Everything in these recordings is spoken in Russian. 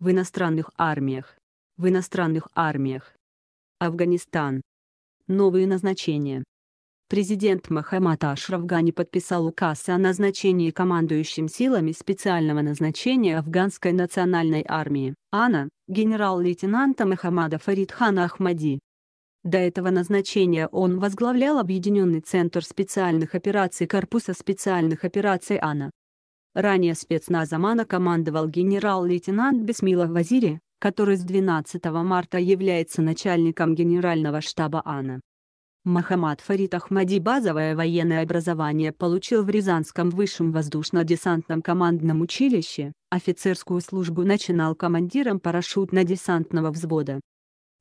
в иностранных армиях, в иностранных армиях. Афганистан. Новые назначения. Президент Мохаммад Ашраф подписал указ о назначении командующим силами специального назначения Афганской национальной армии, АНА, генерал-лейтенанта Мохаммада Фаридхана Ахмади. До этого назначения он возглавлял Объединенный центр специальных операций Корпуса специальных операций АНА. Ранее спецназом она командовал генерал-лейтенант Бесмила Вазири, который с 12 марта является начальником генерального штаба АНА. Махамад Фарид Ахмади базовое военное образование получил в Рязанском высшем воздушно-десантном командном училище, офицерскую службу начинал командиром парашютно-десантного взвода,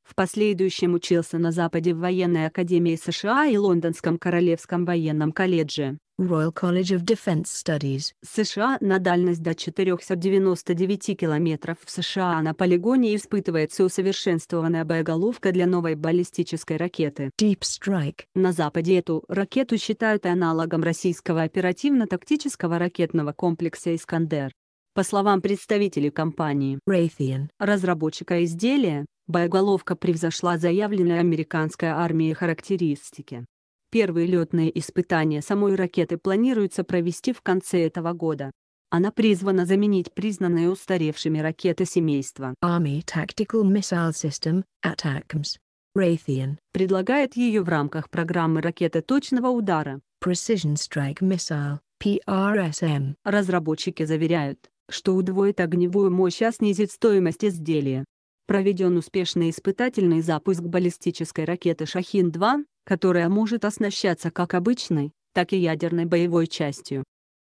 в последующем учился на Западе в военной академии США и Лондонском Королевском военном колледже Royal College of Defense Studies США на дальность до 499 километров в США на полигоне испытывается усовершенствованная боеголовка для новой баллистической ракеты Deep Strike. На Западе эту ракету считают аналогом российского оперативно-тактического ракетного комплекса «Искандер». По словам представителей компании Raytheon, разработчика изделия, боеголовка превзошла заявленные американской армией характеристики. Первые летные испытания самой ракеты планируется провести в конце этого года. Она призвана заменить признанные устаревшими ракеты семейства Army Tactical Missile System, ATACMS. Raytheon предлагает ее в рамках программы ракеты точного удара Precision Strike Missile, PRSM. Разработчики заверяют, что удвоит огневую мощь, а снизит стоимость изделия проведен успешный испытательный запуск баллистической ракеты «Шахин-2», которая может оснащаться как обычной, так и ядерной боевой частью.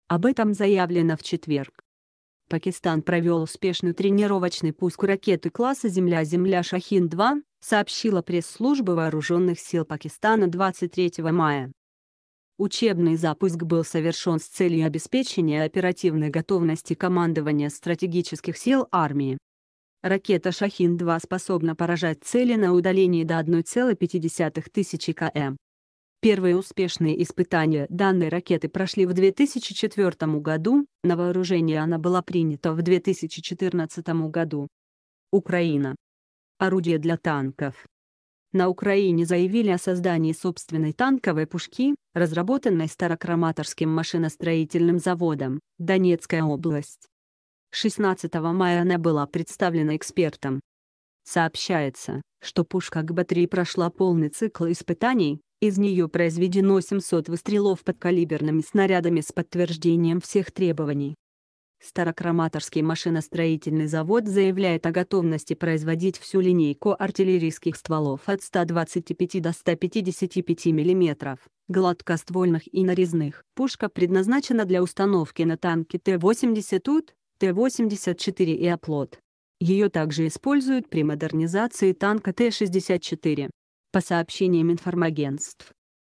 Об этом заявлено в четверг. Пакистан провел успешный тренировочный пуск ракеты класса «Земля-Земля Шахин-2», сообщила пресс-служба Вооруженных сил Пакистана 23 мая. Учебный запуск был совершен с целью обеспечения оперативной готовности командования стратегических сил армии. Ракета «Шахин-2» способна поражать цели на удалении до 1,5 тысячи км. Первые успешные испытания данной ракеты прошли в 2004 году, на вооружение она была принята в 2014 году. Украина. Орудие для танков. На Украине заявили о создании собственной танковой пушки, разработанной Старокраматорским машиностроительным заводом, Донецкая область. 16 мая она была представлена экспертам. Сообщается, что пушка ГБ-3 прошла полный цикл испытаний, из нее произведено 700 выстрелов под калиберными снарядами с подтверждением всех требований. Старокраматорский машиностроительный завод заявляет о готовности производить всю линейку артиллерийских стволов от 125 до 155 мм, гладкоствольных и нарезных. Пушка предназначена для установки на танки Т-80 УТ, Т-84 и оплот. Ее также используют при модернизации танка Т-64. По сообщениям информагентств,